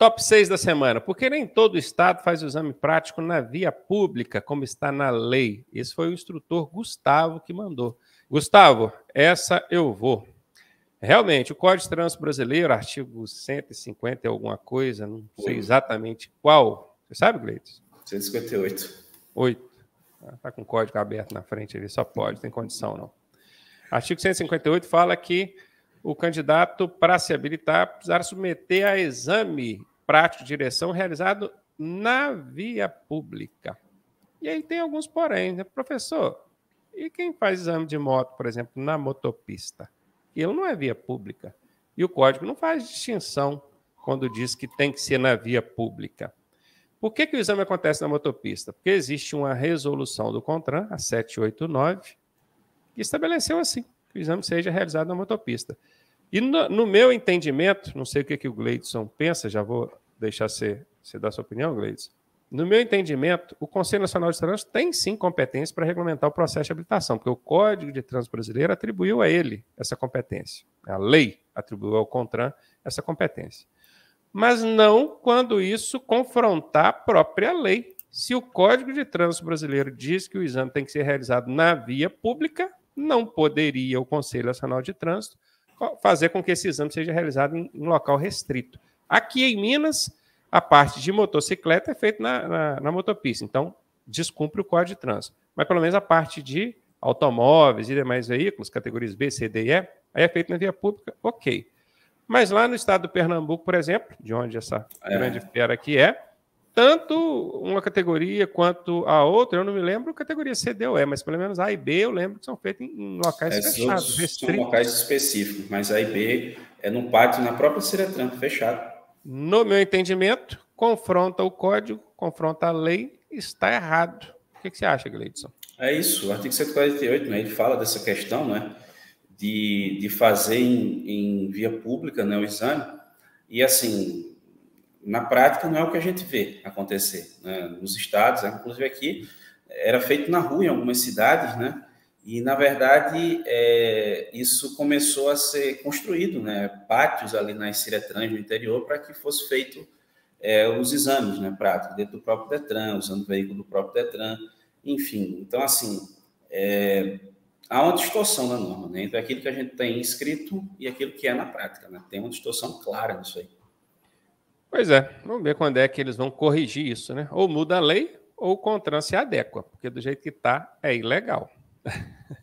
Top 6 da semana. Porque nem todo Estado faz o exame prático na via pública, como está na lei. Esse foi o instrutor Gustavo que mandou. Gustavo, essa eu vou. Realmente, o Código de Trânsito Brasileiro, artigo 150 é alguma coisa, não sei exatamente qual. Você sabe, Gleitos? 158. 8. Está com o código aberto na frente ali, só pode, não tem condição não. Artigo 158 fala que o candidato, para se habilitar, precisará submeter a exame prático de direção realizado na via pública. E aí tem alguns porém, né? Professor, e quem faz exame de moto, por exemplo, na motopista? Ele não é via pública. E o código não faz distinção quando diz que tem que ser na via pública. Por que, que o exame acontece na motopista? Porque existe uma resolução do CONTRAN, a 789, que estabeleceu assim, que o exame seja realizado na motopista. E no, no, meu entendimento, não sei o que, que o Gleidson pensa, já vou deixar você, você dar sua opinião, Gleidson. No meu entendimento, o Conselho Nacional de Trânsito tem sim competência para regulamentar o processo de habilitação, porque o Código de Trânsito Brasileiro atribuiu a ele essa competência. A lei atribuiu ao CONTRAN essa competência. Mas não quando isso confrontar a própria lei. Se o Código de Trânsito Brasileiro diz que o exame tem que ser realizado na via pública, não poderia o Conselho Nacional de Trânsito fazer com que esse exame seja realizado em, em local restrito. Aqui em Minas, a parte de motocicleta é feita na, na, na motopista, então descumpre o código de trânsito. Mas pelo menos a parte de automóveis e demais veículos, categorias B, C, D e E, aí é feito na via pública, ok. Mas lá no estado do Pernambuco, por exemplo, de onde essa é. grande fera aqui é, tanto uma categoria quanto a outra, eu não me lembro categoria C, D ou E, é, mas pelo menos A e B eu lembro que são feitas em locais é, fechados, restritos. São locais específicos, mas A e B é num pátio na própria Ciretran, fechado. No meu entendimento, confronta o código, confronta a lei, está errado. O que, que você acha, Gleidson? É isso, o artigo 148, né, ele fala dessa questão, né, de, de fazer em, em via pública, né, o exame, e assim, na prática não é o que a gente vê acontecer. Né? Nos estados, né? inclusive aqui, era feito na rua em algumas cidades, né? E, na verdade, é, isso começou a ser construído, né? Pátios ali nas Ciretrans, no interior, para que fosse feito é, os exames, né? Práticos, dentro do próprio Detran, usando o veículo do próprio Detran, enfim. Então, assim, é, há uma distorção da norma, né? Entre é aquilo que a gente tem escrito e aquilo que é na prática, né? Tem uma distorção clara nisso aí. Pois é, vamos ver quando é que eles vão corrigir isso, né? Ou muda a lei ou o Contran se adequa, porque do jeito que está é ilegal.